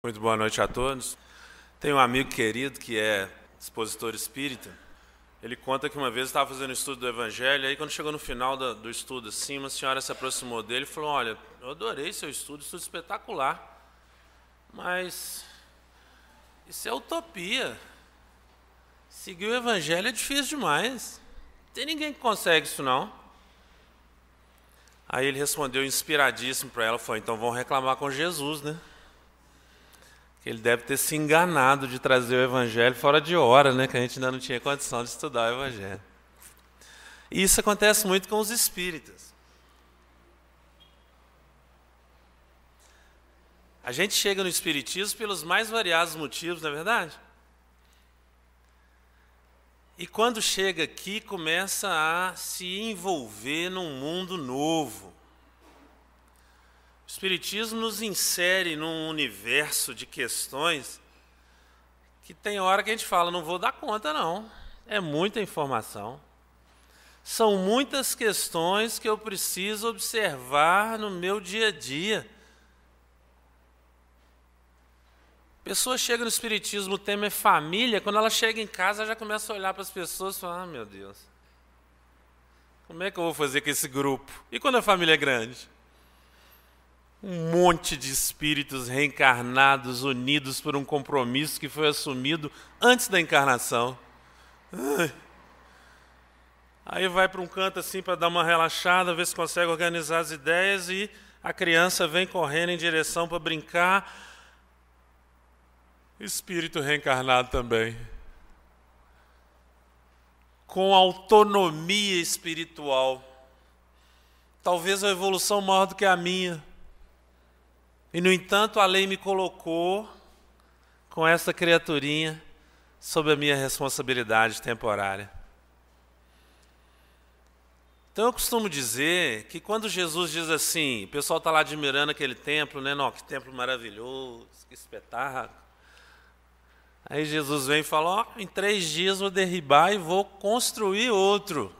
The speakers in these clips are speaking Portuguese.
Muito boa noite a todos. Tem um amigo querido que é expositor espírita. Ele conta que uma vez estava fazendo estudo do Evangelho, aí quando chegou no final do, do estudo, assim, uma senhora se aproximou dele e falou: Olha, eu adorei seu estudo, estudo espetacular, mas isso é utopia. Seguir o Evangelho é difícil demais. Não tem ninguém que consegue isso, não. Aí ele respondeu inspiradíssimo para ela: Foi, então vão reclamar com Jesus, né? Ele deve ter se enganado de trazer o evangelho fora de hora, né? Que a gente ainda não tinha condição de estudar o evangelho. E isso acontece muito com os espíritas. A gente chega no espiritismo pelos mais variados motivos, na é verdade. E quando chega aqui, começa a se envolver num mundo novo. O Espiritismo nos insere num universo de questões que tem hora que a gente fala, não vou dar conta, não. É muita informação. São muitas questões que eu preciso observar no meu dia a dia. Pessoa chega no Espiritismo, o tema é família, quando ela chega em casa, ela já começa a olhar para as pessoas e fala, ah, meu Deus, como é que eu vou fazer com esse grupo? E quando a família é grande? um monte de espíritos reencarnados, unidos por um compromisso que foi assumido antes da encarnação. Aí vai para um canto assim para dar uma relaxada, ver se consegue organizar as ideias e a criança vem correndo em direção para brincar. Espírito reencarnado também. Com autonomia espiritual. Talvez uma evolução maior do que a minha e, no entanto, a lei me colocou com essa criaturinha sob a minha responsabilidade temporária. Então eu costumo dizer que quando Jesus diz assim, o pessoal está lá admirando aquele templo, né? Não, que templo maravilhoso, que espetáculo. Aí Jesus vem e fala: em três dias vou derribar e vou construir outro.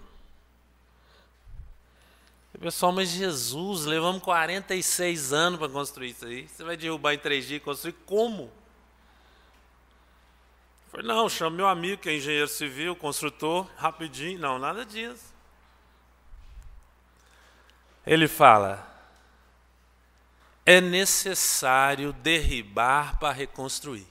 Pessoal, mas Jesus, levamos 46 anos para construir isso aí. Você vai derrubar em três dias e construir como? Falei, não, chama meu amigo que é engenheiro civil, construtor, rapidinho. Não, nada disso. Ele fala: é necessário derribar para reconstruir.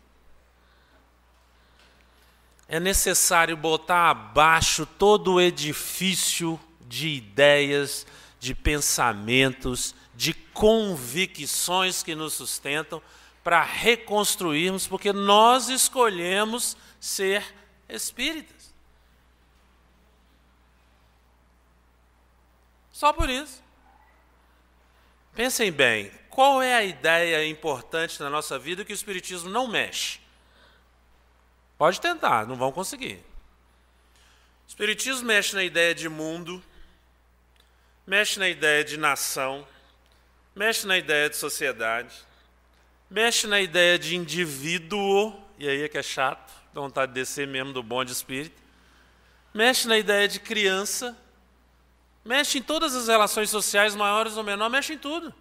É necessário botar abaixo todo o edifício de ideias, de pensamentos, de convicções que nos sustentam para reconstruirmos, porque nós escolhemos ser espíritas. Só por isso. Pensem bem, qual é a ideia importante na nossa vida que o Espiritismo não mexe? Pode tentar, não vão conseguir. O Espiritismo mexe na ideia de mundo, mexe na ideia de nação, mexe na ideia de sociedade, mexe na ideia de indivíduo, e aí é que é chato, dá vontade de descer mesmo do de espírito, mexe na ideia de criança, mexe em todas as relações sociais, maiores ou menores, mexe em tudo.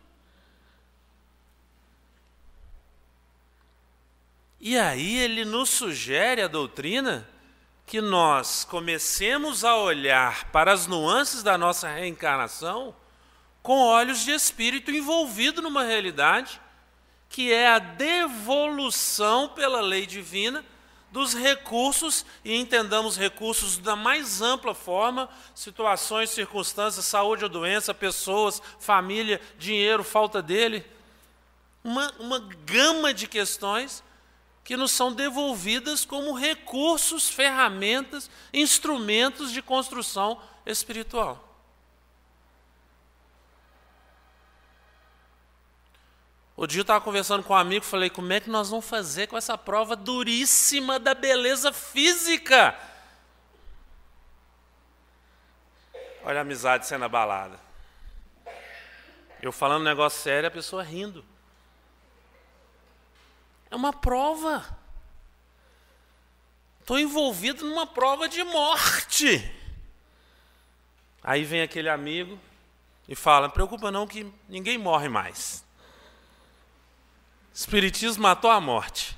E aí ele nos sugere a doutrina que nós comecemos a olhar para as nuances da nossa reencarnação com olhos de espírito envolvido numa realidade que é a devolução pela lei divina dos recursos, e entendamos recursos da mais ampla forma: situações, circunstâncias, saúde ou doença, pessoas, família, dinheiro, falta dele. Uma, uma gama de questões que nos são devolvidas como recursos, ferramentas, instrumentos de construção espiritual. O dia eu estava conversando com um amigo, falei, como é que nós vamos fazer com essa prova duríssima da beleza física? Olha a amizade sendo abalada. Eu falando um negócio sério, a pessoa rindo. É uma prova. Estou envolvido numa prova de morte. Aí vem aquele amigo e fala: preocupa não que ninguém morre mais. Espiritismo matou a morte.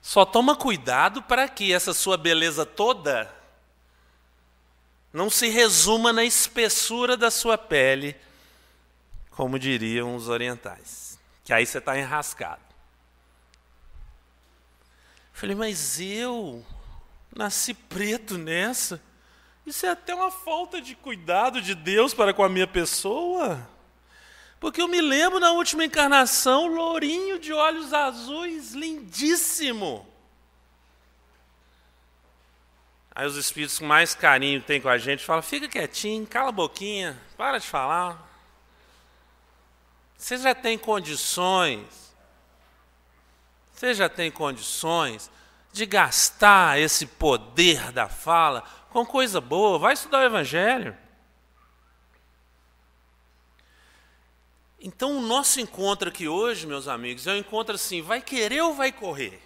Só toma cuidado para que essa sua beleza toda não se resuma na espessura da sua pele, como diriam os orientais. Que aí você está enrascado. Falei, mas eu nasci preto nessa? Isso é até uma falta de cuidado de Deus para com a minha pessoa. Porque eu me lembro na última encarnação, lourinho de olhos azuis, lindíssimo. Aí os espíritos com mais carinho têm com a gente falam: fica quietinho, cala a boquinha, para de falar. Você já tem condições você já tem condições de gastar esse poder da fala com coisa boa? Vai estudar o Evangelho. Então, o nosso encontro aqui hoje, meus amigos, é um encontro assim: vai querer ou vai correr?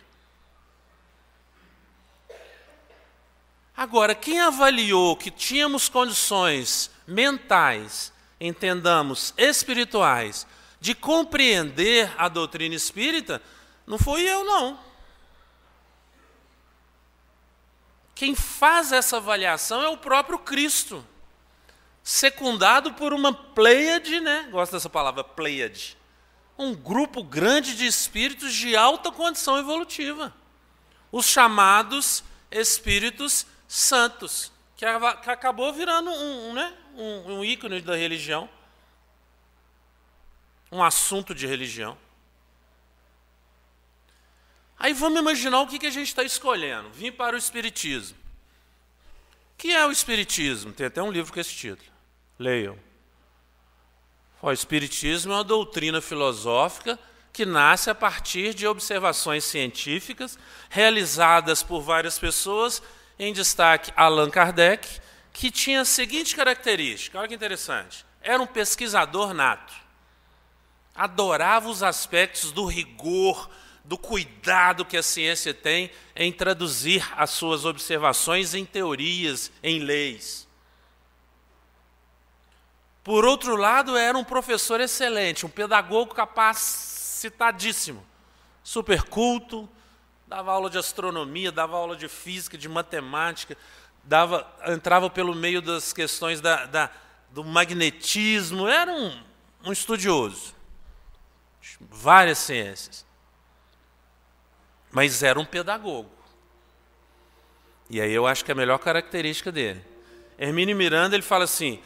Agora, quem avaliou que tínhamos condições mentais, entendamos, espirituais, de compreender a doutrina espírita, não fui eu, não. Quem faz essa avaliação é o próprio Cristo, secundado por uma pleiade, né? Gosto dessa palavra, pleiade. Um grupo grande de espíritos de alta condição evolutiva. Os chamados espíritos santos, que, acabou virando um, um né? Um, um ícone da religião, um assunto de religião. Aí vamos imaginar o que, que a gente está escolhendo. Vim para o Espiritismo. O que é o Espiritismo? Tem até um livro com esse título. Leiam. O Espiritismo é uma doutrina filosófica que nasce a partir de observações científicas realizadas por várias pessoas, em destaque Allan Kardec, que tinha a seguinte característica: olha que interessante. Era um pesquisador nato. Adorava os aspectos do rigor do cuidado que a ciência tem em traduzir as suas observações em teorias, em leis. Por outro lado, era um professor excelente, um pedagogo capacitadíssimo, super culto, dava aula de astronomia, dava aula de física, de matemática, dava, entrava pelo meio das questões da, da, do magnetismo, era um, um estudioso. Várias ciências mas era um pedagogo. E aí eu acho que é a melhor característica dele. Hermínio Miranda ele fala assim: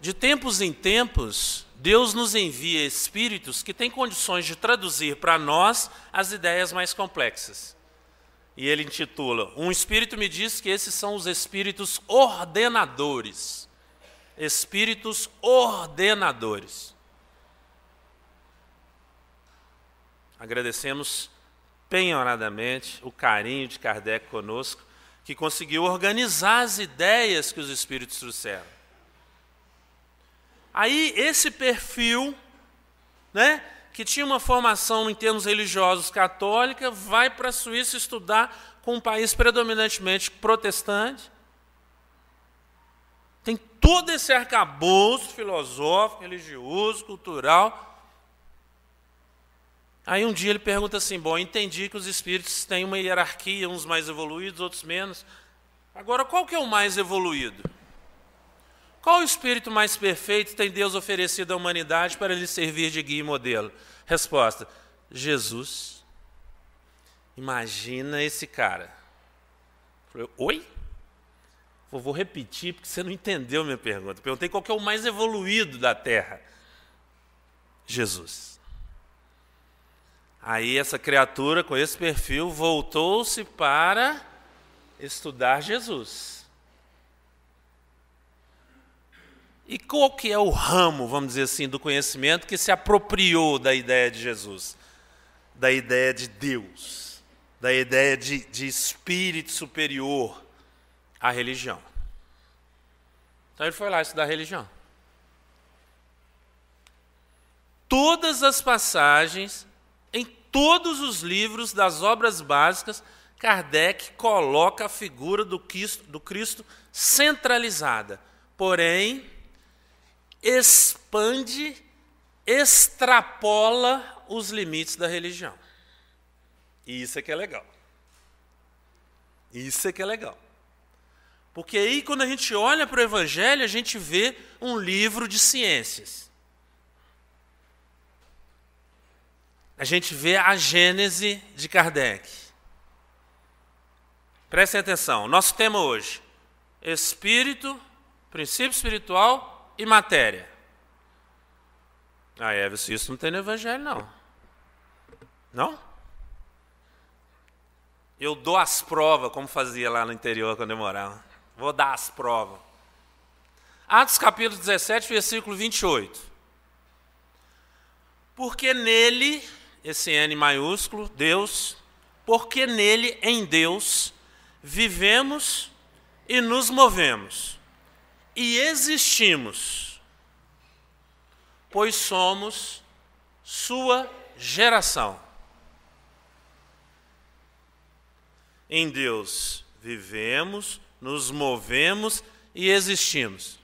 de tempos em tempos, Deus nos envia espíritos que têm condições de traduzir para nós as ideias mais complexas. E ele intitula: Um espírito me diz que esses são os espíritos ordenadores. Espíritos ordenadores. Agradecemos penhoradamente o carinho de Kardec conosco, que conseguiu organizar as ideias que os espíritos trouxeram. Aí esse perfil, né, que tinha uma formação em termos religiosos católica, vai para a Suíça estudar com um país predominantemente protestante. Tem todo esse arcabouço filosófico, religioso, cultural, Aí um dia ele pergunta assim: Bom, entendi que os espíritos têm uma hierarquia, uns mais evoluídos, outros menos. Agora, qual que é o mais evoluído? Qual o espírito mais perfeito tem Deus oferecido à humanidade para lhe servir de guia e modelo? Resposta: Jesus. Imagina esse cara. Eu, Oi? vou repetir porque você não entendeu minha pergunta. Eu perguntei qual que é o mais evoluído da Terra. Jesus. Aí essa criatura com esse perfil voltou-se para estudar Jesus. E qual que é o ramo, vamos dizer assim, do conhecimento que se apropriou da ideia de Jesus, da ideia de Deus, da ideia de, de espírito superior à religião? Então ele foi lá estudar religião. Todas as passagens todos os livros das obras básicas, Kardec coloca a figura do Cristo, do Cristo centralizada, porém expande, extrapola os limites da religião. E isso é que é legal. Isso é que é legal. Porque aí, quando a gente olha para o Evangelho, a gente vê um livro de ciências. a gente vê a gênese de Kardec. Prestem atenção, nosso tema hoje: espírito, princípio espiritual e matéria. Ah, é, isso não tem no Evangelho, não. Não? Eu dou as provas, como fazia lá no interior quando eu morava. Vou dar as provas. Atos capítulo 17, versículo 28. Porque nele esse N maiúsculo, Deus, porque nele, em Deus, vivemos e nos movemos e existimos, pois somos sua geração. Em Deus vivemos, nos movemos e existimos.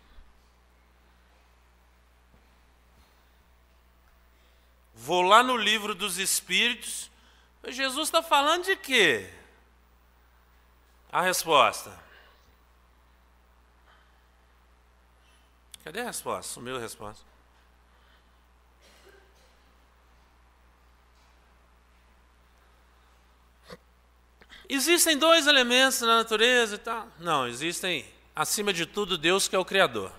Vou lá no livro dos Espíritos. Jesus está falando de quê? A resposta. Cadê a resposta? Sumiu a resposta. Existem dois elementos na natureza e tal? Não, existem, acima de tudo, Deus que é o Criador.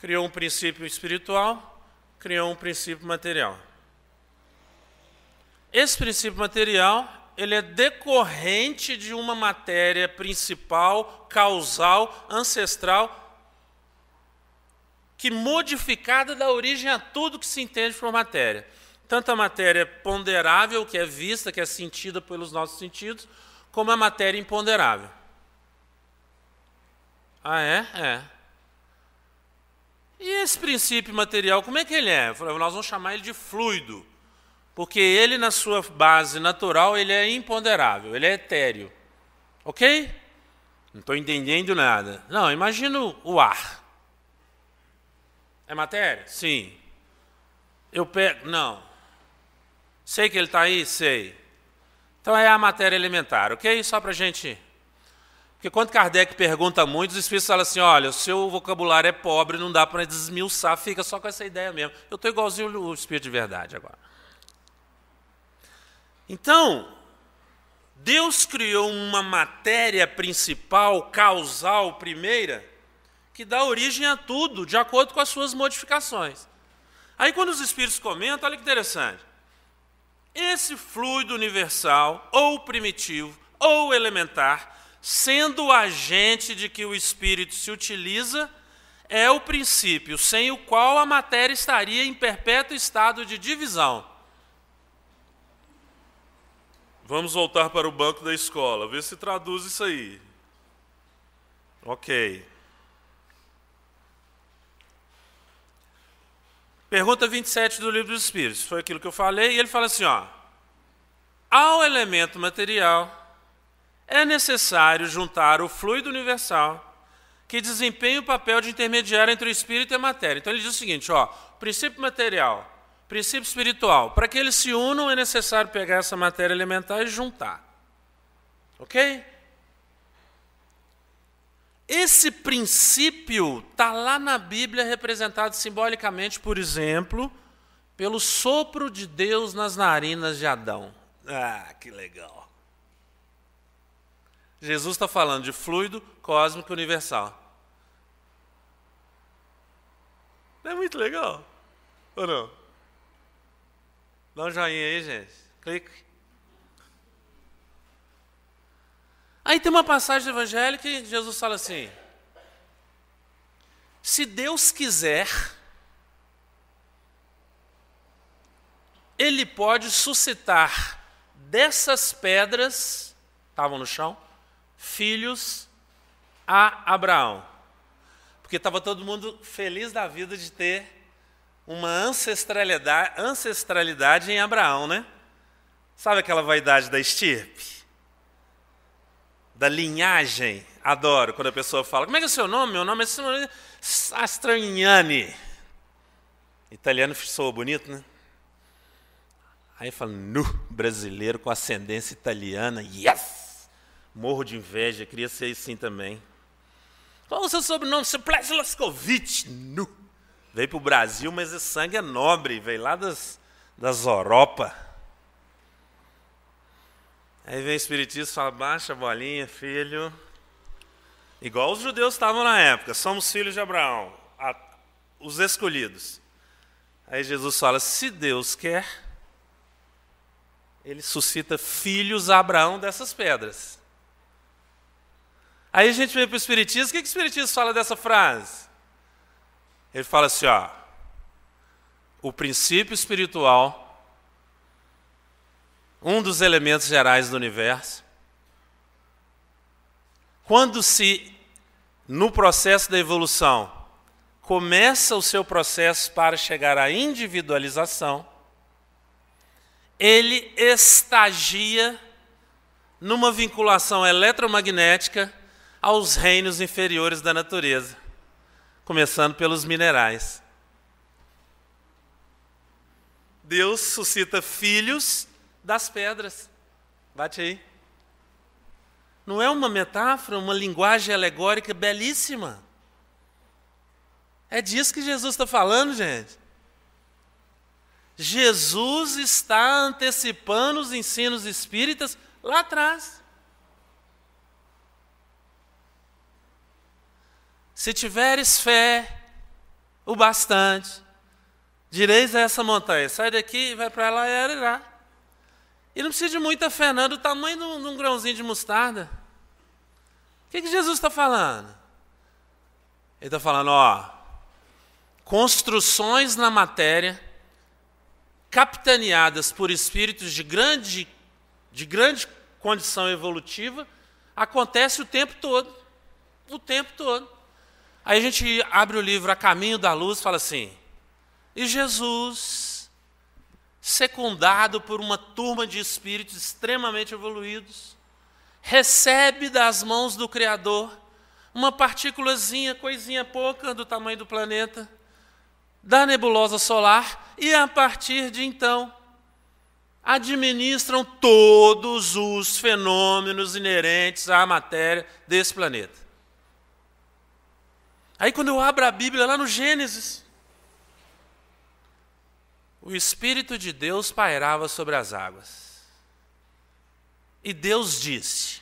Criou um princípio espiritual criou um princípio material. Esse princípio material, ele é decorrente de uma matéria principal, causal, ancestral, que modificada dá origem a tudo que se entende por matéria. Tanto a matéria ponderável, que é vista, que é sentida pelos nossos sentidos, como a matéria imponderável. Ah, é? É. E esse princípio material, como é que ele é? Nós vamos chamar ele de fluido, porque ele, na sua base natural, ele é imponderável, ele é etéreo. Ok? Não estou entendendo nada. Não, imagino o ar. É matéria? Sim. Eu pego. Não. Sei que ele está aí? Sei. Então é a matéria elementar, ok? Só para a gente porque quando Kardec pergunta muito, os espíritos falam assim: olha, o seu vocabulário é pobre, não dá para desmiuçar, fica só com essa ideia mesmo. Eu estou igualzinho o espírito de verdade agora. Então, Deus criou uma matéria principal, causal, primeira, que dá origem a tudo, de acordo com as suas modificações. Aí, quando os espíritos comentam, olha que interessante. Esse fluido universal, ou primitivo, ou elementar, sendo o agente de que o espírito se utiliza, é o princípio sem o qual a matéria estaria em perpétuo estado de divisão. Vamos voltar para o banco da escola, ver se traduz isso aí. Ok. Pergunta 27 do Livro dos Espíritos, foi aquilo que eu falei, e ele fala assim: ó, ao elemento material é necessário juntar o fluido universal que desempenha o papel de intermediário entre o espírito e a matéria. Então ele diz o seguinte, ó, princípio material, princípio espiritual, para que eles se unam é necessário pegar essa matéria elementar e juntar. OK? Esse princípio está lá na Bíblia representado simbolicamente, por exemplo, pelo sopro de Deus nas narinas de Adão. Ah, que legal. Jesus está falando de fluido cósmico universal. Não é muito legal? Ou não? Dá um joinha aí, gente. Clique. Aí tem uma passagem do Evangelho que Jesus fala assim: Se Deus quiser, Ele pode suscitar dessas pedras, estavam no chão, filhos a Abraão. Porque estava todo mundo feliz da vida de ter uma ancestralidade, ancestralidade em Abraão, né? Sabe aquela vaidade da estirpe? Da linhagem? Adoro quando a pessoa fala: Como é que é o seu nome? Meu nome é Sastragnani. Italiano soa bonito, né? Aí fala: Nu, brasileiro com ascendência italiana. Yes! Morro de inveja, queria ser assim também. Qual o seu sobrenome? Suplés Lascovitch. Nu. Veio para o Brasil, mas esse sangue é nobre, veio lá das, das Europa. Aí vem o Espiritismo e fala, baixa a bolinha, filho. Igual os judeus estavam na época, somos filhos de Abraão, a, os escolhidos. Aí Jesus fala, se Deus quer, ele suscita filhos a Abraão dessas pedras. Aí a gente vem para o Espiritismo, o que, que o Espiritismo fala dessa frase? Ele fala assim: ó, o princípio espiritual, um dos elementos gerais do universo, quando se, no processo da evolução, começa o seu processo para chegar à individualização, ele estagia numa vinculação eletromagnética aos reinos inferiores da natureza, começando pelos minerais. Deus suscita filhos das pedras. Bate aí. Não é uma metáfora, uma linguagem alegórica belíssima. É disso que Jesus está falando, gente. Jesus está antecipando os ensinos espíritas lá atrás. Se tiveres fé o bastante, direis a essa montanha, sai daqui e vai para lá e irá. E não precisa de muita fé, não, é do tamanho de um, grãozinho de mostarda. O que, que Jesus está falando? Ele está falando, ó, construções na matéria, capitaneadas por espíritos de grande, de grande condição evolutiva, acontece o tempo todo. O tempo todo. Aí a gente abre o livro A Caminho da Luz e fala assim: e Jesus, secundado por uma turma de espíritos extremamente evoluídos, recebe das mãos do Criador uma partículazinha, coisinha pouca do tamanho do planeta, da nebulosa solar, e a partir de então administram todos os fenômenos inerentes à matéria desse planeta. Aí quando eu abro a Bíblia lá no Gênesis, o Espírito de Deus pairava sobre as águas. E Deus disse: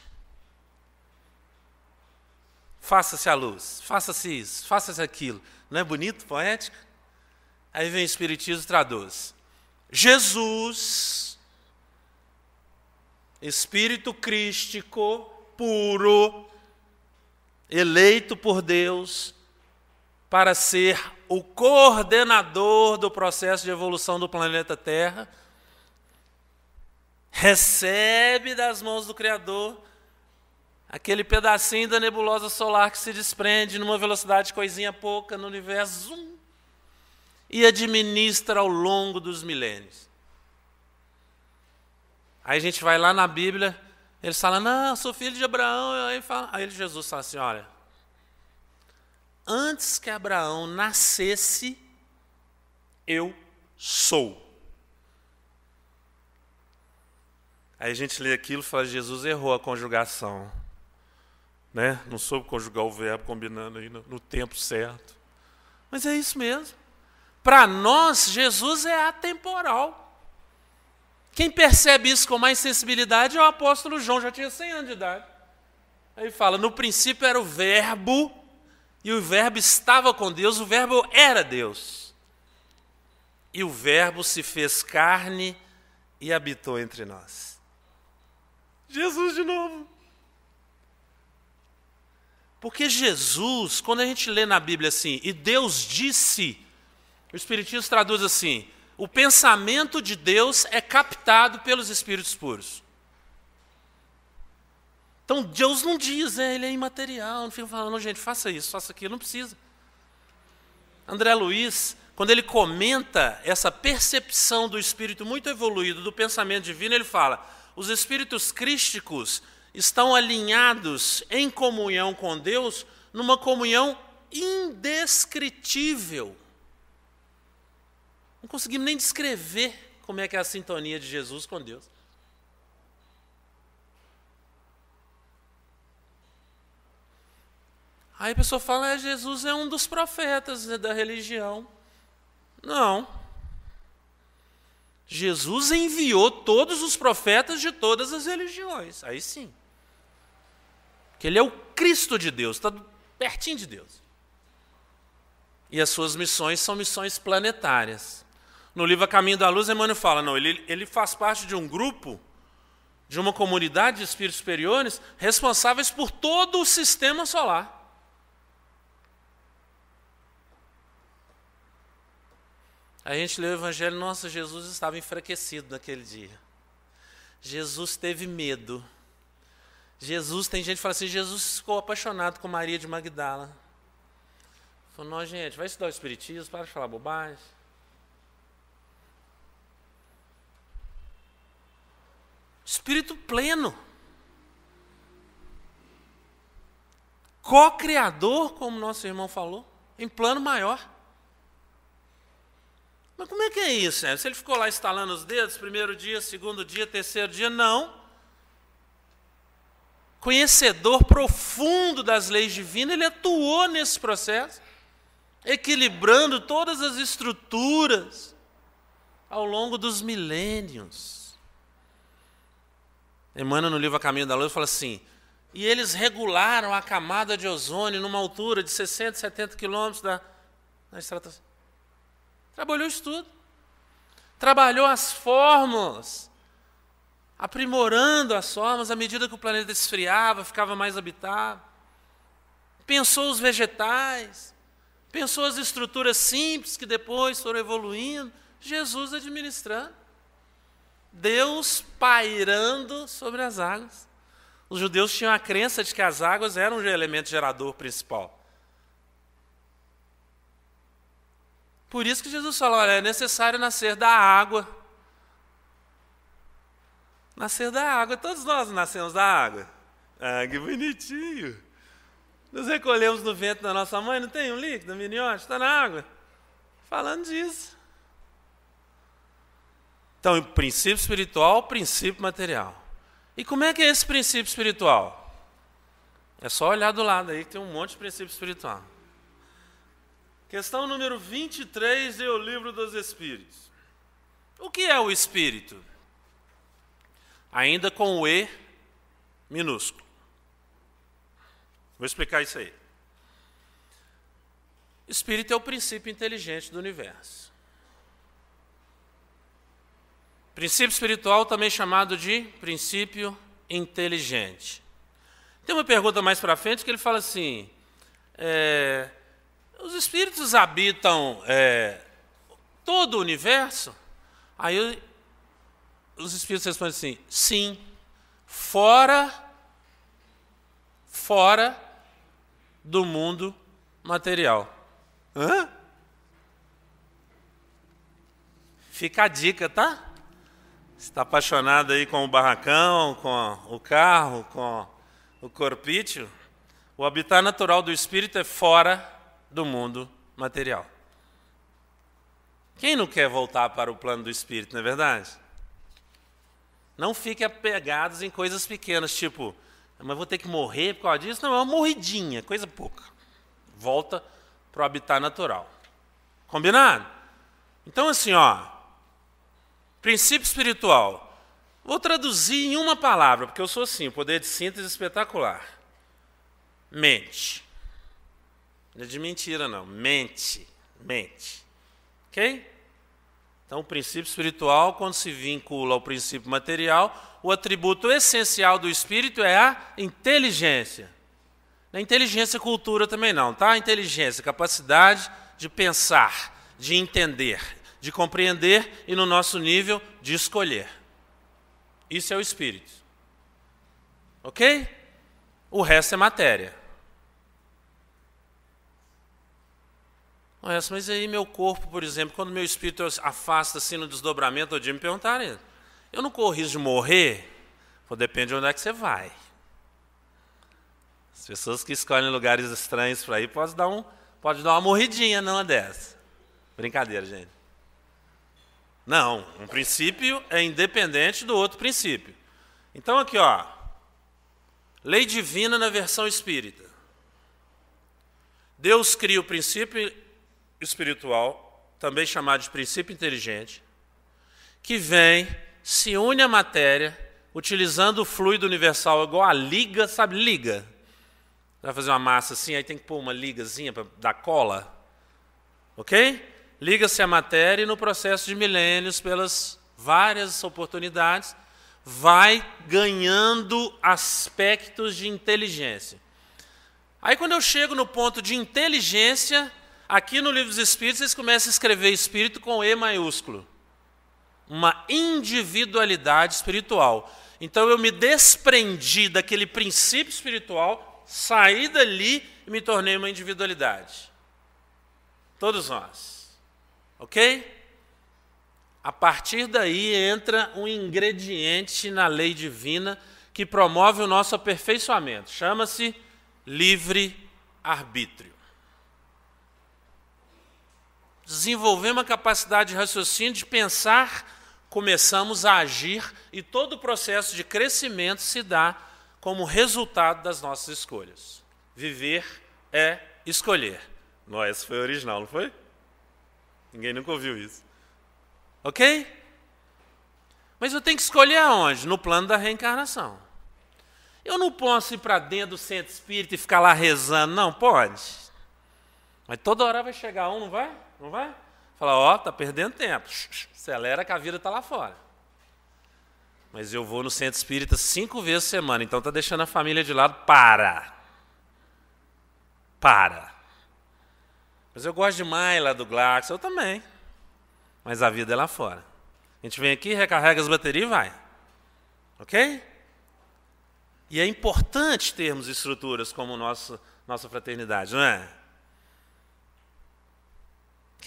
Faça-se a luz, faça-se isso, faça-se aquilo. Não é bonito, poético? Aí vem o Espiritismo e traduz. Jesus, Espírito crístico, puro, eleito por Deus, para ser o coordenador do processo de evolução do planeta Terra, recebe das mãos do Criador aquele pedacinho da nebulosa solar que se desprende numa velocidade coisinha pouca no universo, zoom, e administra ao longo dos milênios. Aí a gente vai lá na Bíblia, ele fala: não, sou filho de Abraão. Aí, fala, aí Jesus fala assim: olha, antes que Abraão nascesse, eu sou. Aí a gente lê aquilo e fala: Jesus errou a conjugação. Né? Não soube conjugar o verbo combinando aí no, no tempo certo. Mas é isso mesmo. Para nós, Jesus é atemporal. Quem percebe isso com mais sensibilidade é o apóstolo João, já tinha 100 anos de idade. Aí fala: no princípio era o verbo, e o Verbo estava com Deus, o Verbo era Deus. E o Verbo se fez carne e habitou entre nós. Jesus de novo. Porque Jesus, quando a gente lê na Bíblia assim, e Deus disse, o Espiritismo traduz assim: o pensamento de Deus é captado pelos Espíritos puros. Então Deus não diz, né? ele é imaterial, não fica falando, gente, faça isso, faça aquilo, não precisa. André Luiz, quando ele comenta essa percepção do espírito muito evoluído, do pensamento divino, ele fala: os espíritos crísticos estão alinhados em comunhão com Deus, numa comunhão indescritível. Não conseguimos nem descrever como é que é a sintonia de Jesus com Deus. Aí a pessoa fala, é, Jesus é um dos profetas né, da religião. Não. Jesus enviou todos os profetas de todas as religiões. Aí sim. Que ele é o Cristo de Deus, está pertinho de Deus. E as suas missões são missões planetárias. No livro A Caminho da Luz, Emmanuel fala: não, ele, ele faz parte de um grupo, de uma comunidade de espíritos superiores, responsáveis por todo o sistema solar. A gente lê o Evangelho, nossa, Jesus estava enfraquecido naquele dia. Jesus teve medo. Jesus, tem gente que fala assim, Jesus ficou apaixonado com Maria de Magdala. Falou, não, gente, vai estudar o Espiritismo, para de falar bobagem. Espírito pleno. Co-criador, como nosso irmão falou, em plano maior. Mas como é que é isso? Né? Se ele ficou lá estalando os dedos, primeiro dia, segundo dia, terceiro dia, não. Conhecedor profundo das leis divinas, ele atuou nesse processo, equilibrando todas as estruturas ao longo dos milênios. Emmanuel, no livro A Caminho da Luz, fala assim: e eles regularam a camada de ozônio numa altura de 60, 70 quilômetros da, da estratosfera. Trabalhou isso tudo. Trabalhou as fórmulas, aprimorando as formas à medida que o planeta esfriava, ficava mais habitável. Pensou os vegetais, pensou as estruturas simples que depois foram evoluindo. Jesus administrando. Deus pairando sobre as águas. Os judeus tinham a crença de que as águas eram o elemento gerador principal. Por isso que Jesus falou: olha, é necessário nascer da água. Nascer da água. Todos nós nascemos da água. Ah, que bonitinho. Nos recolhemos no vento da nossa mãe, não tem um líquido, um miniote? Está na água. Falando disso. Então, princípio espiritual, princípio material. E como é que é esse princípio espiritual? É só olhar do lado aí que tem um monte de princípio espiritual. Questão número 23 é o livro dos Espíritos. O que é o Espírito? Ainda com o E minúsculo. Vou explicar isso aí. Espírito é o princípio inteligente do universo. Princípio espiritual, também chamado de princípio inteligente. Tem uma pergunta mais para frente que ele fala assim: é, os espíritos habitam é, todo o universo? Aí os espíritos respondem assim: sim, fora, fora do mundo material. Hã? Fica a dica, tá? Está apaixonado aí com o barracão, com o carro, com o corpício? O habitat natural do espírito é fora do mundo material. Quem não quer voltar para o plano do espírito, não é verdade? Não fique apegados em coisas pequenas, tipo, mas vou ter que morrer por causa disso? Não, é uma morridinha, coisa pouca. Volta para o habitat natural. Combinado? Então, assim, ó, princípio espiritual. Vou traduzir em uma palavra, porque eu sou assim, o poder de síntese é espetacular. Mente. Não é de mentira, não. Mente. Mente. Ok? Então, o princípio espiritual, quando se vincula ao princípio material, o atributo essencial do espírito é a inteligência. Na inteligência, cultura também não, tá? inteligência, capacidade de pensar, de entender, de compreender e, no nosso nível, de escolher. Isso é o espírito. Ok? O resto é matéria. Mas, mas aí meu corpo, por exemplo, quando meu espírito afasta assim no desdobramento, eu dia me perguntarem, eu não corro risco de morrer? depende de onde é que você vai. As pessoas que escolhem lugares estranhos para ir pode dar, um, pode dar uma morridinha numa dessa. Brincadeira, gente. Não, um princípio é independente do outro princípio. Então aqui, ó, lei divina na versão espírita. Deus cria o princípio espiritual, também chamado de princípio inteligente, que vem, se une à matéria, utilizando o fluido universal igual a liga, sabe, liga. Vai fazer uma massa assim, aí tem que pôr uma ligazinha para dar cola. Ok? Liga-se à matéria e no processo de milênios, pelas várias oportunidades, vai ganhando aspectos de inteligência. Aí, quando eu chego no ponto de inteligência, Aqui no Livro dos Espíritos, eles começam a escrever espírito com E maiúsculo. Uma individualidade espiritual. Então eu me desprendi daquele princípio espiritual, saí dali e me tornei uma individualidade. Todos nós. Ok? A partir daí entra um ingrediente na lei divina que promove o nosso aperfeiçoamento. Chama-se livre-arbítrio desenvolvemos a capacidade de raciocínio, de pensar, começamos a agir e todo o processo de crescimento se dá como resultado das nossas escolhas. Viver é escolher. Não, isso foi original, não foi? Ninguém nunca ouviu isso. Ok? Mas eu tenho que escolher aonde? No plano da reencarnação. Eu não posso ir para dentro do centro espírita e ficar lá rezando, não, pode. Mas toda hora vai chegar um, não vai? Não vai? Fala, ó, oh, tá perdendo tempo. Acelera que a vida está lá fora. Mas eu vou no centro espírita cinco vezes por semana, então tá deixando a família de lado. Para! Para! Mas eu gosto demais lá do Glax, eu também. Mas a vida é lá fora. A gente vem aqui, recarrega as baterias e vai. Ok? E é importante termos estruturas como nosso, nossa fraternidade, não é?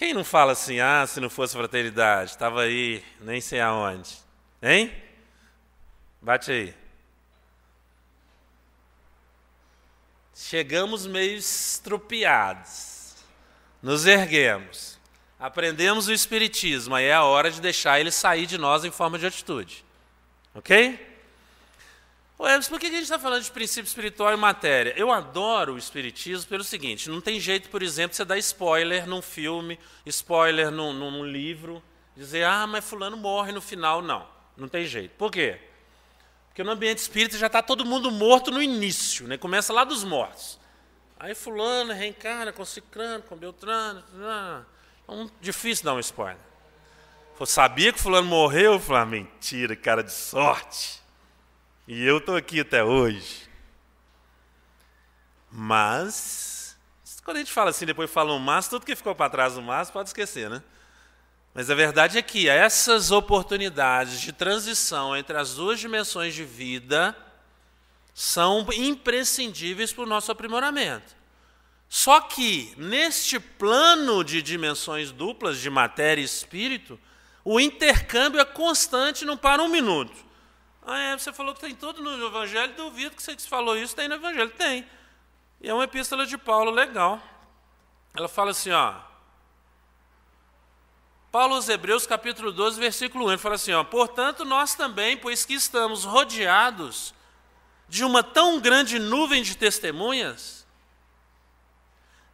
Quem não fala assim, ah, se não fosse fraternidade, estava aí, nem sei aonde. Hein? Bate aí. Chegamos meio estrupiados. Nos erguemos. Aprendemos o Espiritismo, aí é a hora de deixar ele sair de nós em forma de atitude. Ok? Ué, mas por que a gente está falando de princípio espiritual e matéria? Eu adoro o Espiritismo pelo seguinte: não tem jeito, por exemplo, você dar spoiler num filme, spoiler num, num livro, dizer, ah, mas Fulano morre no final. Não, não tem jeito. Por quê? Porque no ambiente espírita já está todo mundo morto no início, né? começa lá dos mortos. Aí Fulano reencarna com Cicrano, com Beltrano. Então, difícil dar um spoiler. Eu sabia que Fulano morreu? Eu ah, mentira, cara de sorte. E eu estou aqui até hoje. Mas, quando a gente fala assim, depois fala um mas, tudo que ficou para trás do mas pode esquecer, né? Mas a verdade é que essas oportunidades de transição entre as duas dimensões de vida são imprescindíveis para o nosso aprimoramento. Só que, neste plano de dimensões duplas de matéria e espírito, o intercâmbio é constante, não para um minuto. Ah, é, você falou que tem tudo no Evangelho, duvido que você falou isso, tem no Evangelho. Tem. E é uma epístola de Paulo legal. Ela fala assim, ó. Paulo aos Hebreus, capítulo 12, versículo 1, ele fala assim, ó, portanto, nós também, pois que estamos rodeados de uma tão grande nuvem de testemunhas,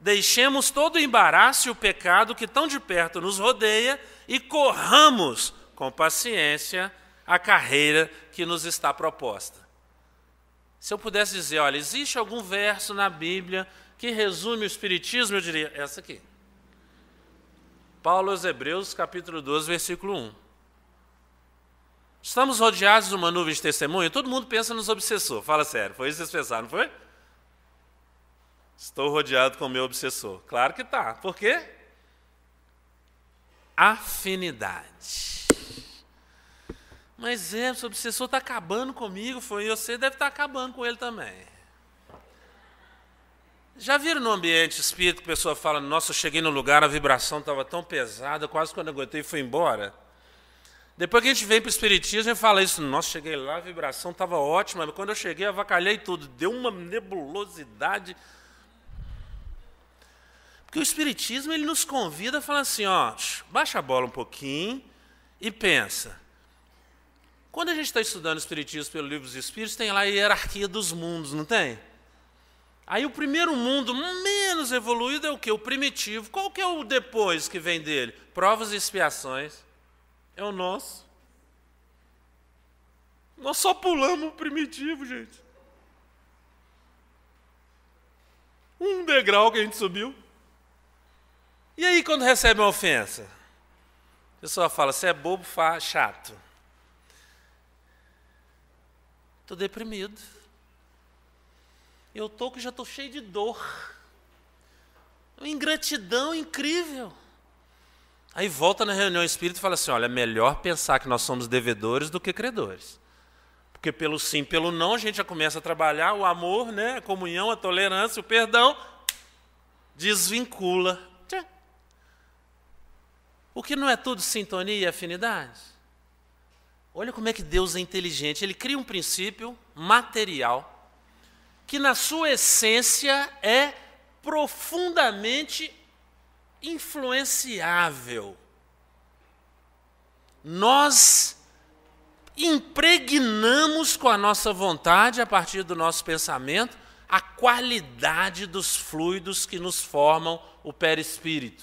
deixemos todo o embaraço e o pecado que tão de perto nos rodeia e corramos com paciência a carreira que nos está proposta. Se eu pudesse dizer, olha, existe algum verso na Bíblia que resume o Espiritismo, eu diria essa aqui. Paulo aos Hebreus, capítulo 12, versículo 1. Estamos rodeados de uma nuvem de testemunho, todo mundo pensa nos obsessor. Fala sério, foi isso que vocês pensaram, não foi? Estou rodeado com o meu obsessor. Claro que tá. Por quê? Afinidade. Mas é, seu obsessor está acabando comigo, foi, e você deve estar tá acabando com ele também. Já viram no ambiente espírito que a pessoa fala, nossa, eu cheguei no lugar, a vibração estava tão pesada, quase quando eu aguentei fui embora? Depois que a gente vem para o Espiritismo, a gente fala isso, nossa, cheguei lá, a vibração estava ótima, mas quando eu cheguei, avacalhei tudo, deu uma nebulosidade. Porque o Espiritismo ele nos convida a falar assim, ó, baixa a bola um pouquinho e pensa, quando a gente está estudando Espiritismo pelo Livro dos Espíritos, tem lá a hierarquia dos mundos, não tem? Aí o primeiro mundo menos evoluído é o que? O primitivo. Qual que é o depois que vem dele? Provas e expiações. É o nosso. Nós só pulamos o primitivo, gente. Um degrau que a gente subiu. E aí quando recebe uma ofensa? A pessoa fala, você é bobo, chato. Estou deprimido. Eu tô que já estou cheio de dor. Uma ingratidão incrível. Aí volta na reunião espírita e fala assim: olha, é melhor pensar que nós somos devedores do que credores. Porque pelo sim, pelo não, a gente já começa a trabalhar o amor, né, a comunhão, a tolerância, o perdão, desvincula. O que não é tudo sintonia e afinidade? Olha como é que Deus é inteligente. Ele cria um princípio material que, na sua essência, é profundamente influenciável. Nós impregnamos com a nossa vontade, a partir do nosso pensamento, a qualidade dos fluidos que nos formam o perispírito.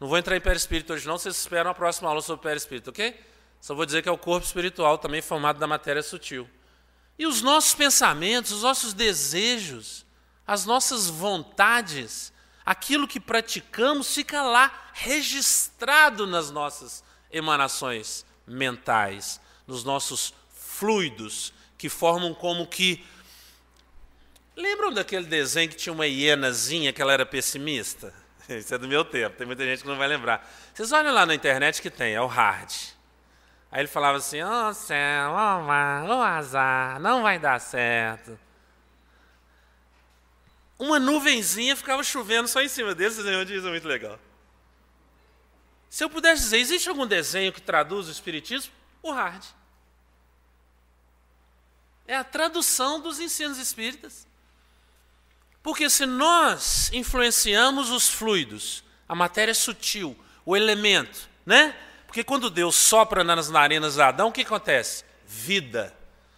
Não vou entrar em perispírito hoje, não, vocês esperam a próxima aula sobre perispírito, ok? Só vou dizer que é o corpo espiritual também formado da matéria sutil. E os nossos pensamentos, os nossos desejos, as nossas vontades, aquilo que praticamos fica lá registrado nas nossas emanações mentais, nos nossos fluidos que formam como que Lembram daquele desenho que tinha uma hienazinha que ela era pessimista? Isso é do meu tempo, tem muita gente que não vai lembrar. Vocês olham lá na internet que tem, é o hard. Aí ele falava assim: Ô oh, céu, ô oh, mar, ô oh, azar, não vai dar certo. Uma nuvenzinha ficava chovendo só em cima deles, vocês lembram disso? É muito legal. Se eu pudesse dizer, existe algum desenho que traduz o Espiritismo? O Hard. É a tradução dos ensinos espíritas. Porque se nós influenciamos os fluidos, a matéria é sutil, o elemento, né? Porque quando Deus sopra nas narinas de Adão, o que acontece? Vida.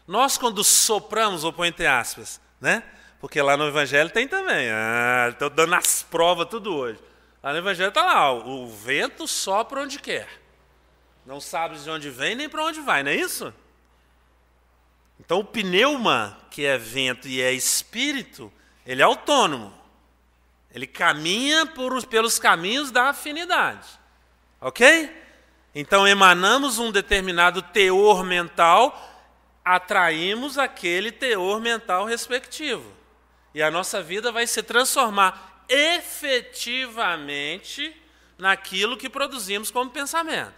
Nós, quando sopramos, ou põe entre aspas, né? Porque lá no Evangelho tem também. Ah, estou dando as provas tudo hoje. Lá no Evangelho está lá, ó, o vento sopra onde quer. Não sabes de onde vem nem para onde vai, não é isso? Então o pneuma, que é vento e é espírito, ele é autônomo. Ele caminha por, pelos caminhos da afinidade. Ok? Então emanamos um determinado teor mental, atraímos aquele teor mental respectivo. E a nossa vida vai se transformar efetivamente naquilo que produzimos como pensamento.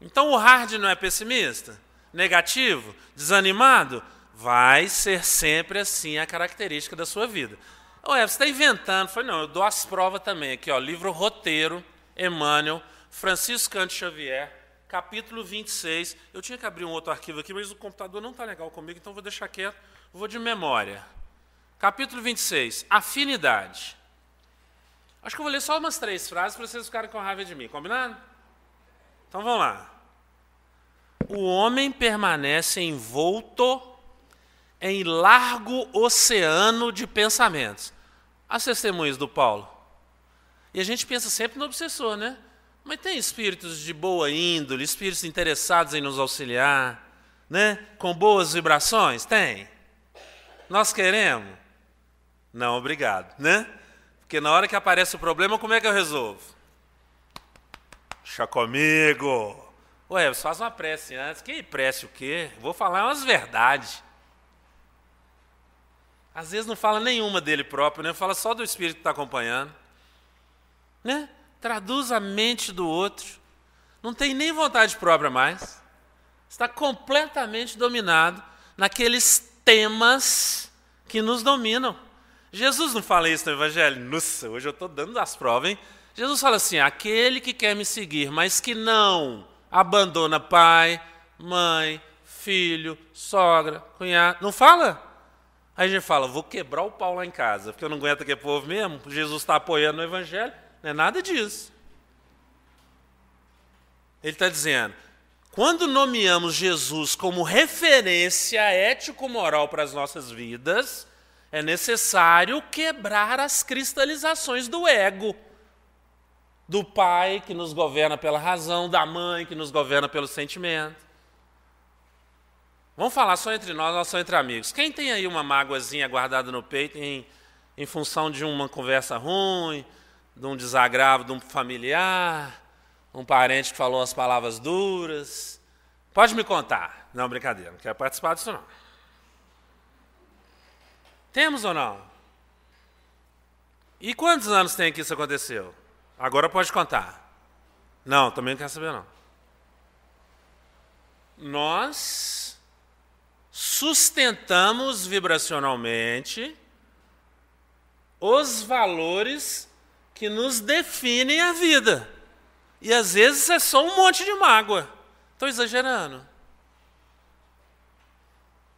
Então o hard não é pessimista? Negativo? Desanimado? Vai ser sempre assim a característica da sua vida. Ué, você está inventando. Eu falei, não, eu dou as provas também. Aqui, ó, livro roteiro, Emmanuel, Francisco Cante Xavier, capítulo 26. Eu tinha que abrir um outro arquivo aqui, mas o computador não está legal comigo, então vou deixar quieto, vou de memória. Capítulo 26, afinidade. Acho que eu vou ler só umas três frases para vocês ficarem com raiva de mim, combinado? Então vamos lá. O homem permanece envolto em largo oceano de pensamentos. As testemunhas do Paulo. E a gente pensa sempre no obsessor, né? Mas tem espíritos de boa índole, espíritos interessados em nos auxiliar, né? Com boas vibrações? Tem. Nós queremos? Não, obrigado, né? Porque na hora que aparece o problema, como é que eu resolvo? Deixa comigo. Ué, você faz uma prece antes. Que prece o quê? Vou falar umas verdades. Às vezes não fala nenhuma dele próprio, né? Fala só do espírito que está acompanhando. Né? traduz a mente do outro, não tem nem vontade própria mais, está completamente dominado naqueles temas que nos dominam. Jesus não fala isso no Evangelho? Nossa, hoje eu estou dando as provas, hein? Jesus fala assim: aquele que quer me seguir, mas que não abandona pai, mãe, filho, sogra, cunhado. Não fala? Aí a gente fala: vou quebrar o pau lá em casa, porque eu não aguento aquele povo mesmo. Jesus está apoiando o Evangelho. Não é nada disso. Ele está dizendo: quando nomeamos Jesus como referência ético-moral para as nossas vidas, é necessário quebrar as cristalizações do ego. Do pai que nos governa pela razão, da mãe que nos governa pelo sentimento. Vamos falar só entre nós, nós só entre amigos. Quem tem aí uma mágoazinha guardada no peito em, em função de uma conversa ruim, de um desagravo de um familiar, um parente que falou umas palavras duras. Pode me contar. Não, brincadeira, não quero participar disso não. Temos ou não? E quantos anos tem que isso aconteceu? Agora pode contar. Não, também não quero saber não. Nós sustentamos vibracionalmente os valores que nos definem a vida. E às vezes é só um monte de mágoa. Estou exagerando.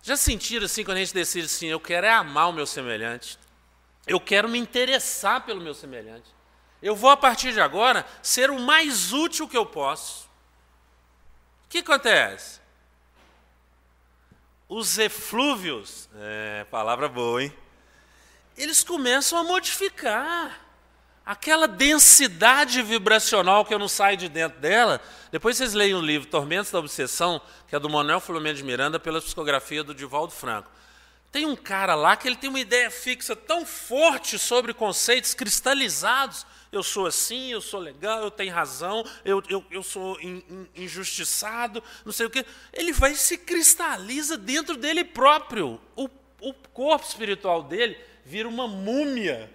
Já sentiram assim quando a gente decide assim, eu quero é amar o meu semelhante. Eu quero me interessar pelo meu semelhante. Eu vou a partir de agora ser o mais útil que eu posso. O que acontece? Os eflúvios, é, palavra boa, hein? Eles começam a modificar. Aquela densidade vibracional que eu não saio de dentro dela. Depois vocês leem o livro Tormentos da Obsessão, que é do Manuel Filomeno de Miranda, pela psicografia do Divaldo Franco. Tem um cara lá que ele tem uma ideia fixa tão forte sobre conceitos cristalizados. Eu sou assim, eu sou legal, eu tenho razão, eu, eu, eu sou in, in, injustiçado, não sei o quê. Ele vai se cristaliza dentro dele próprio. O, o corpo espiritual dele vira uma múmia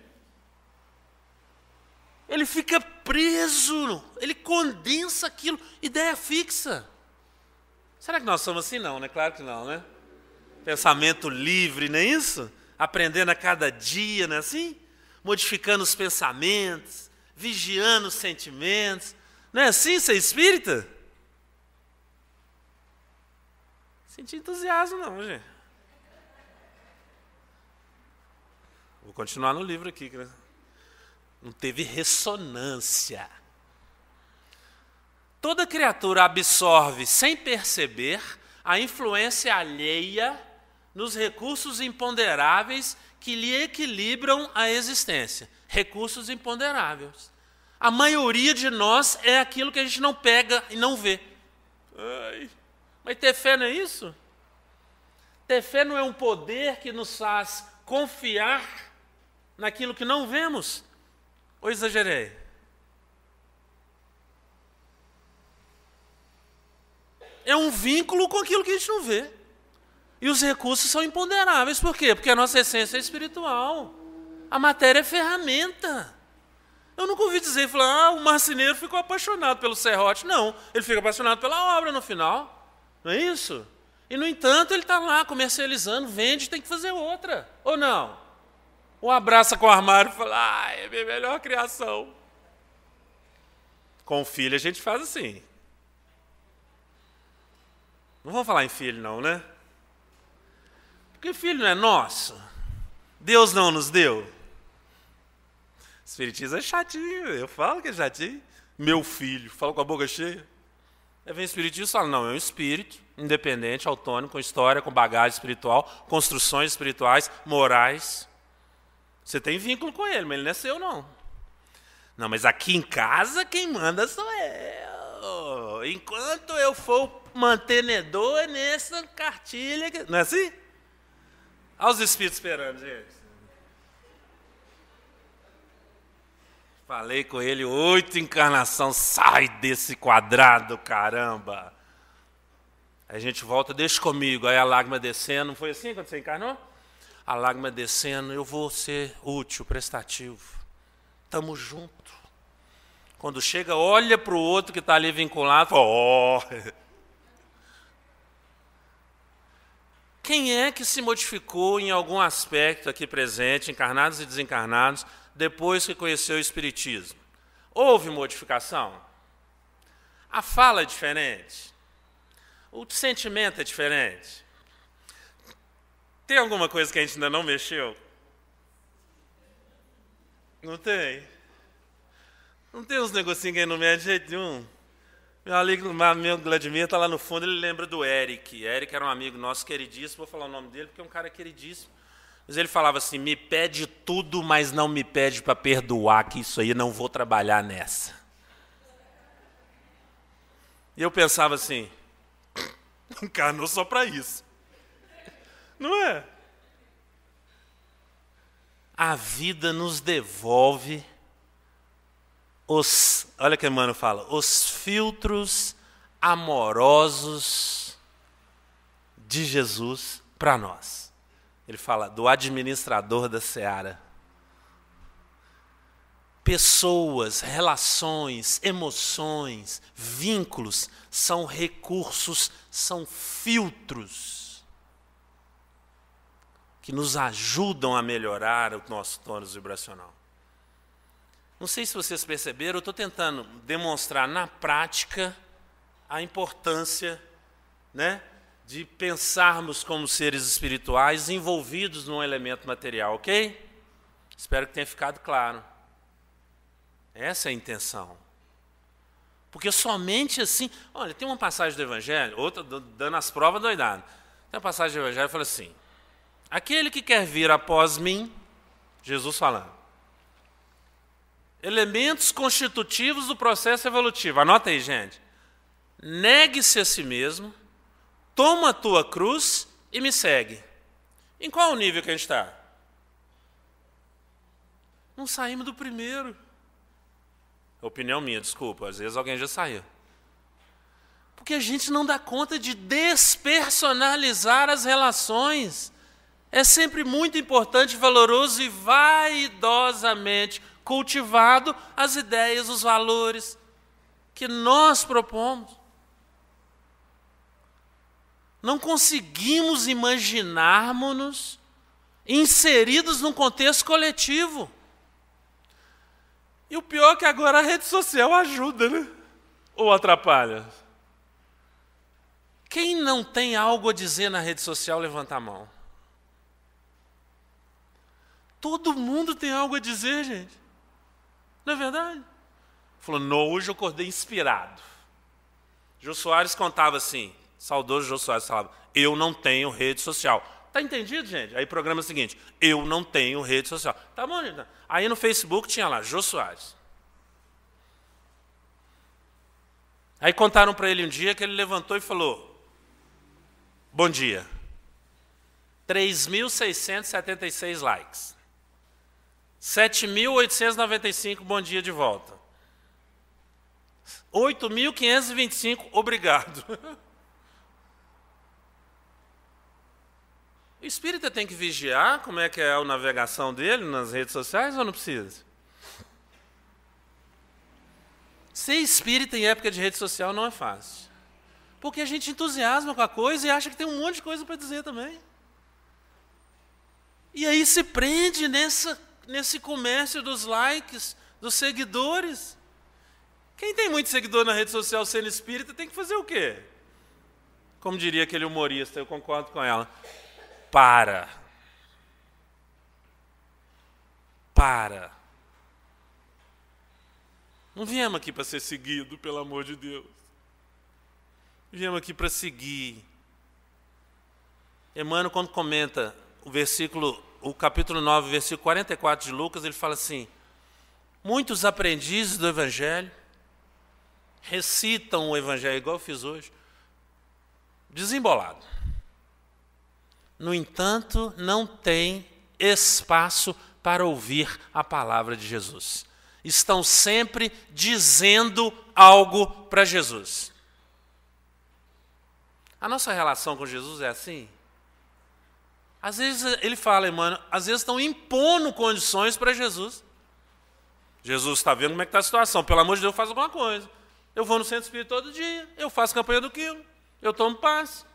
ele fica preso, ele condensa aquilo, ideia fixa. Será que nós somos assim? Não, né? Claro que não, né? Pensamento livre, não é isso? Aprendendo a cada dia, não é assim? Modificando os pensamentos, vigiando os sentimentos. Não é assim ser espírita? Senti entusiasmo, não, gente. Vou continuar no livro aqui, né? não teve ressonância. Toda criatura absorve sem perceber a influência alheia nos recursos imponderáveis que lhe equilibram a existência. Recursos imponderáveis. A maioria de nós é aquilo que a gente não pega e não vê. Ai, mas ter fé não é isso? Ter fé não é um poder que nos faz confiar naquilo que não vemos? Ou exagerei? É um vínculo com aquilo que a gente não vê. E os recursos são imponderáveis. Por quê? Porque a nossa essência é espiritual. A matéria é ferramenta. Eu nunca ouvi dizer, falar, ah, o marceneiro ficou apaixonado pelo serrote. Não, ele fica apaixonado pela obra no final. Não é isso? E, no entanto, ele está lá comercializando, vende, tem que fazer outra. Ou não? um abraça com o armário e fala, ah, é minha melhor criação. Com filho a gente faz assim. Não vamos falar em filho, não, né? Porque filho não é nosso. Deus não nos deu. Espiritismo é chatinho, eu falo que é chatinho. Meu filho, falo com a boca cheia. Aí vem o espiritismo e fala, não, é um espírito independente, autônomo, com história, com bagagem espiritual, construções espirituais, morais. Você tem vínculo com ele, mas ele não é seu, não. Não, mas aqui em casa quem manda sou eu. Enquanto eu for mantenedor nessa cartilha. Que... Não é assim? Olha os espíritos esperando, gente. Falei com ele, oito encarnação, sai desse quadrado, caramba. A gente volta, deixa comigo. Aí a lágrima descendo, não foi assim quando você encarnou? a lágrima descendo, eu vou ser útil, prestativo. Estamos juntos. Quando chega, olha para o outro que está ali vinculado, fala, oh. Quem é que se modificou em algum aspecto aqui presente, encarnados e desencarnados, depois que conheceu o Espiritismo? Houve modificação? A fala é diferente? O sentimento é diferente? Tem alguma coisa que a gente ainda não mexeu? Não tem? Não tem uns negocinhos que aí não mexe de jeito nenhum? Meu amigo, meu amigo Vladimir está lá no fundo, ele lembra do Eric. Eric era um amigo nosso queridíssimo, vou falar o nome dele porque é um cara queridíssimo. Mas ele falava assim: me pede tudo, mas não me pede para perdoar, que isso aí não vou trabalhar nessa. E eu pensava assim: encarnou só para isso. Não é? A vida nos devolve os, olha que mano fala, os filtros amorosos de Jesus para nós. Ele fala do administrador da seara. Pessoas, relações, emoções, vínculos são recursos, são filtros que nos ajudam a melhorar o nosso tônus vibracional. Não sei se vocês perceberam, eu estou tentando demonstrar na prática a importância né, de pensarmos como seres espirituais envolvidos num elemento material, ok? Espero que tenha ficado claro. Essa é a intenção. Porque somente assim. Olha, tem uma passagem do Evangelho, outra dando as provas doidado. Tem uma passagem do Evangelho que fala assim: Aquele que quer vir após mim, Jesus falando. Elementos constitutivos do processo evolutivo. Anota aí, gente. Negue-se a si mesmo, toma a tua cruz e me segue. Em qual nível que a gente está? Não saímos do primeiro. Opinião minha, desculpa. Às vezes alguém já saiu. Porque a gente não dá conta de despersonalizar as relações é sempre muito importante, valoroso e vaidosamente cultivado as ideias, os valores que nós propomos. Não conseguimos imaginarmos-nos inseridos num contexto coletivo. E o pior é que agora a rede social ajuda, né? Ou atrapalha. Quem não tem algo a dizer na rede social, levanta a mão. Todo mundo tem algo a dizer, gente. Não é verdade? Falou, não, hoje eu acordei inspirado. Jô Soares contava assim, saudoso Jô Soares falava, eu não tenho rede social. Tá entendido, gente? Aí programa é o seguinte, eu não tenho rede social. Tá bom, gente? Aí no Facebook tinha lá, Jô Soares. Aí contaram para ele um dia que ele levantou e falou, bom dia. 3.676 likes. 7.895, bom dia de volta. 8.525, obrigado. O espírita tem que vigiar como é que é a navegação dele nas redes sociais ou não precisa? Ser espírita em época de rede social não é fácil. Porque a gente entusiasma com a coisa e acha que tem um monte de coisa para dizer também. E aí se prende nessa nesse comércio dos likes, dos seguidores. Quem tem muito seguidor na rede social sendo espírita tem que fazer o quê? Como diria aquele humorista, eu concordo com ela. Para. Para. Não viemos aqui para ser seguido, pelo amor de Deus. Viemos aqui para seguir. Emmanuel, quando comenta o versículo o capítulo 9, versículo 44 de Lucas, ele fala assim: Muitos aprendizes do Evangelho recitam o Evangelho, igual eu fiz hoje, desembolado. No entanto, não tem espaço para ouvir a palavra de Jesus. Estão sempre dizendo algo para Jesus. A nossa relação com Jesus é assim? Às vezes eh, ele fala, mano. às vezes estão impondo condições para Jesus. Jesus está vendo como é que está a situação. Pelo amor de Deus, faz alguma coisa. Eu vou no centro espírita todo dia, eu faço campanha do quilo, eu tomo paz.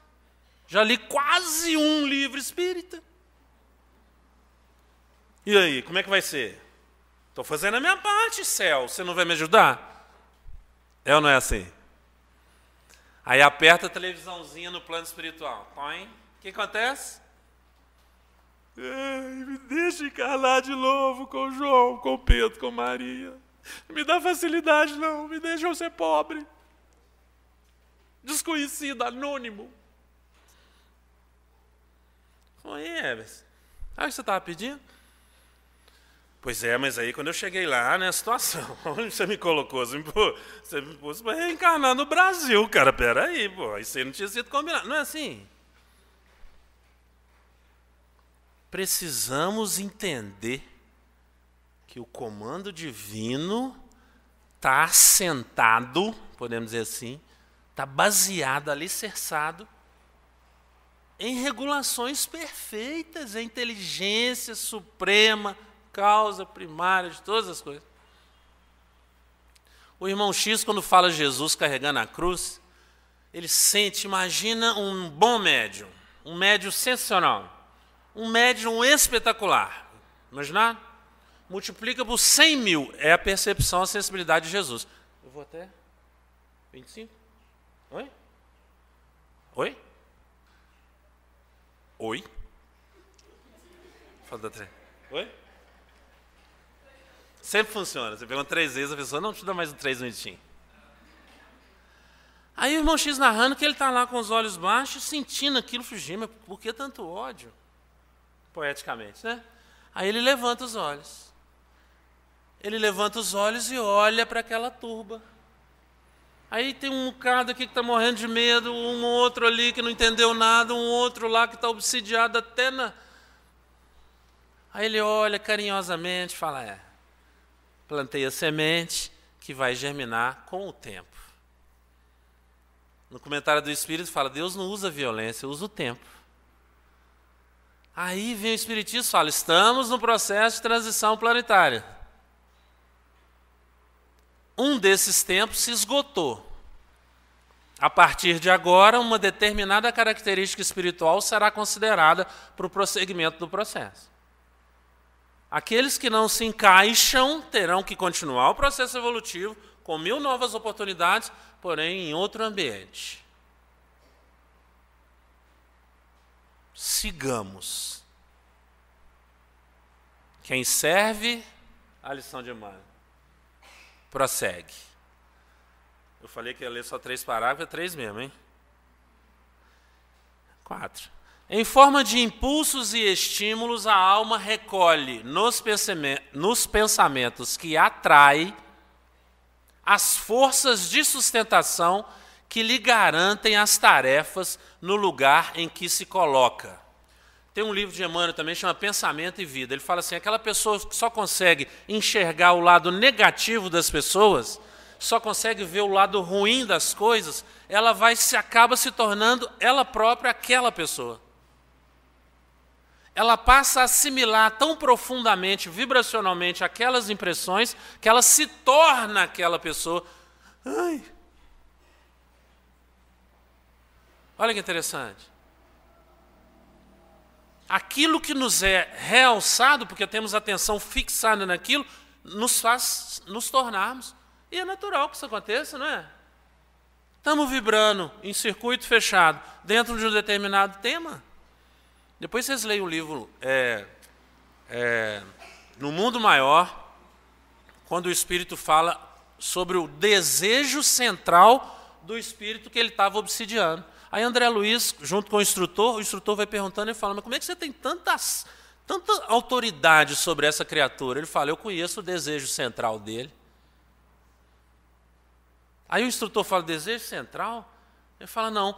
Já li quase um livro espírita. E aí, como é que vai ser? Estou fazendo a minha parte, céu. Você não vai me ajudar? É ou não é assim? Aí aperta a televisãozinha no plano espiritual. Põe. O que acontece? me deixa encarnar de novo com João, com Pedro, com Maria. Não me dá facilidade, não. Me deixa eu ser pobre. Desconhecido, anônimo. Oi, Everson. Ah, o que você estava pedindo? Pois é, mas aí quando eu cheguei lá, né, a situação, onde você me colocou? Você me, pô, você me pôs para reencarnar no Brasil, cara, peraí, pô, isso aí não tinha sido combinado. Não é assim? precisamos entender que o comando divino está assentado, podemos dizer assim, está baseado, alicerçado em regulações perfeitas, a inteligência suprema, causa primária de todas as coisas. O irmão X, quando fala Jesus carregando a cruz, ele sente, imagina um bom médium, um médium sensacional um médium espetacular. Imaginar? Multiplica por 100 mil. É a percepção, a sensibilidade de Jesus. Eu vou até 25. Oi? Oi? Oi? Falta três. Oi? Sempre funciona. Você pergunta três vezes, a pessoa não te dá mais um três minutinhos. Aí o irmão X narrando que ele está lá com os olhos baixos, sentindo aquilo, fugindo, mas por que tanto ódio? poeticamente, né? Aí ele levanta os olhos. Ele levanta os olhos e olha para aquela turba. Aí tem um cara aqui que está morrendo de medo, um outro ali que não entendeu nada, um outro lá que está obsidiado até na. Aí ele olha carinhosamente e fala: É, plantei a semente que vai germinar com o tempo. No comentário do Espírito fala: Deus não usa violência, usa o tempo. Aí vem o Espiritismo e fala: estamos no processo de transição planetária. Um desses tempos se esgotou. A partir de agora, uma determinada característica espiritual será considerada para o prosseguimento do processo. Aqueles que não se encaixam terão que continuar o processo evolutivo com mil novas oportunidades, porém em outro ambiente. sigamos. Quem serve, a lição de Emmanuel. Prossegue. Eu falei que ia ler só três parágrafos, é três mesmo, hein? Quatro. Em forma de impulsos e estímulos, a alma recolhe nos, nos pensamentos que atrai as forças de sustentação que lhe garantem as tarefas no lugar em que se coloca. Tem um livro de Emmanuel também, chama Pensamento e Vida. Ele fala assim: aquela pessoa que só consegue enxergar o lado negativo das pessoas, só consegue ver o lado ruim das coisas, ela vai se acaba se tornando ela própria aquela pessoa. Ela passa a assimilar tão profundamente, vibracionalmente, aquelas impressões que ela se torna aquela pessoa. Ai, Olha que interessante. Aquilo que nos é realçado, porque temos atenção fixada naquilo, nos faz nos tornarmos. E é natural que isso aconteça, não é? Estamos vibrando em circuito fechado dentro de um determinado tema. Depois vocês leem o livro é, é, No Mundo Maior, quando o Espírito fala sobre o desejo central do Espírito que ele estava obsidiando. Aí André Luiz, junto com o instrutor, o instrutor vai perguntando e fala: Mas como é que você tem tantas, tanta autoridade sobre essa criatura? Ele fala: Eu conheço o desejo central dele. Aí o instrutor fala: Desejo central? Ele fala: Não.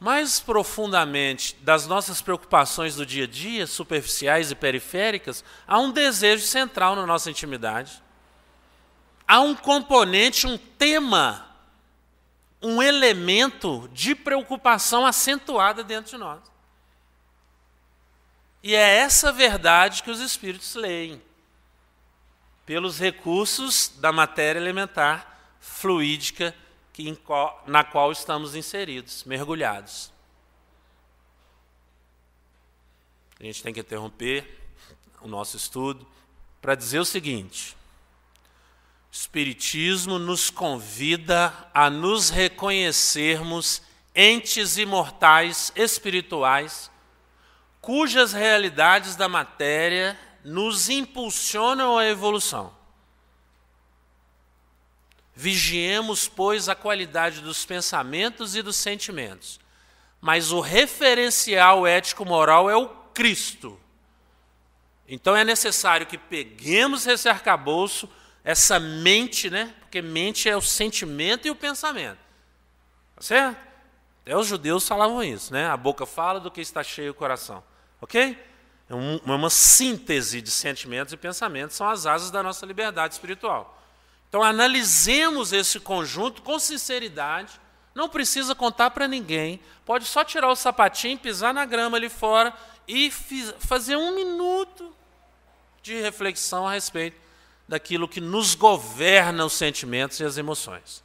Mais profundamente das nossas preocupações do dia a dia, superficiais e periféricas, há um desejo central na nossa intimidade. Há um componente, um tema um elemento de preocupação acentuada dentro de nós. E é essa verdade que os espíritos leem pelos recursos da matéria elementar fluídica qual, na qual estamos inseridos, mergulhados. A gente tem que interromper o nosso estudo para dizer o seguinte: Espiritismo nos convida a nos reconhecermos entes imortais espirituais, cujas realidades da matéria nos impulsionam à evolução. Vigiemos, pois, a qualidade dos pensamentos e dos sentimentos. Mas o referencial ético-moral é o Cristo. Então é necessário que peguemos esse arcabouço, essa mente, né? Porque mente é o sentimento e o pensamento. Tá certo? Até os judeus falavam isso, né? A boca fala do que está cheio o coração. Ok? É uma síntese de sentimentos e pensamentos, são as asas da nossa liberdade espiritual. Então, analisemos esse conjunto com sinceridade, não precisa contar para ninguém, pode só tirar o sapatinho, pisar na grama ali fora e fiz, fazer um minuto de reflexão a respeito daquilo que nos governa os sentimentos e as emoções.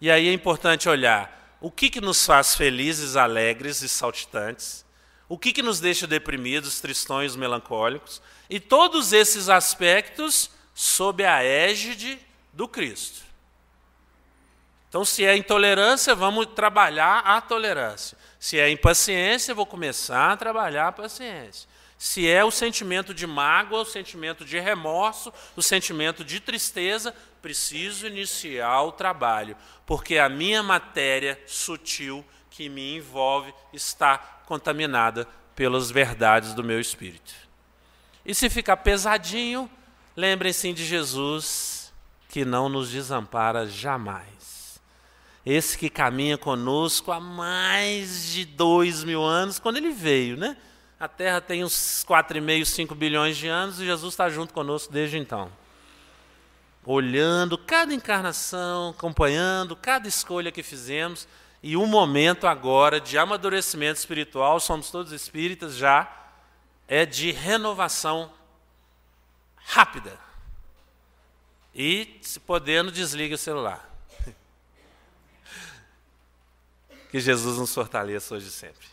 E aí é importante olhar o que, que nos faz felizes, alegres e saltitantes, o que, que nos deixa deprimidos, tristões, melancólicos, e todos esses aspectos sob a égide do Cristo. Então, se é intolerância, vamos trabalhar a tolerância. Se é impaciência, vou começar a trabalhar a paciência se é o sentimento de mágoa, o sentimento de remorso, o sentimento de tristeza, preciso iniciar o trabalho, porque a minha matéria sutil que me envolve está contaminada pelas verdades do meu espírito. E se ficar pesadinho, lembrem-se de Jesus, que não nos desampara jamais. Esse que caminha conosco há mais de dois mil anos, quando ele veio, né? A Terra tem uns 4,5, 5 bilhões de anos e Jesus está junto conosco desde então. Olhando cada encarnação, acompanhando cada escolha que fizemos e um momento agora de amadurecimento espiritual, somos todos espíritas já, é de renovação rápida. E, se podendo, desligue o celular. Que Jesus nos fortaleça hoje sempre.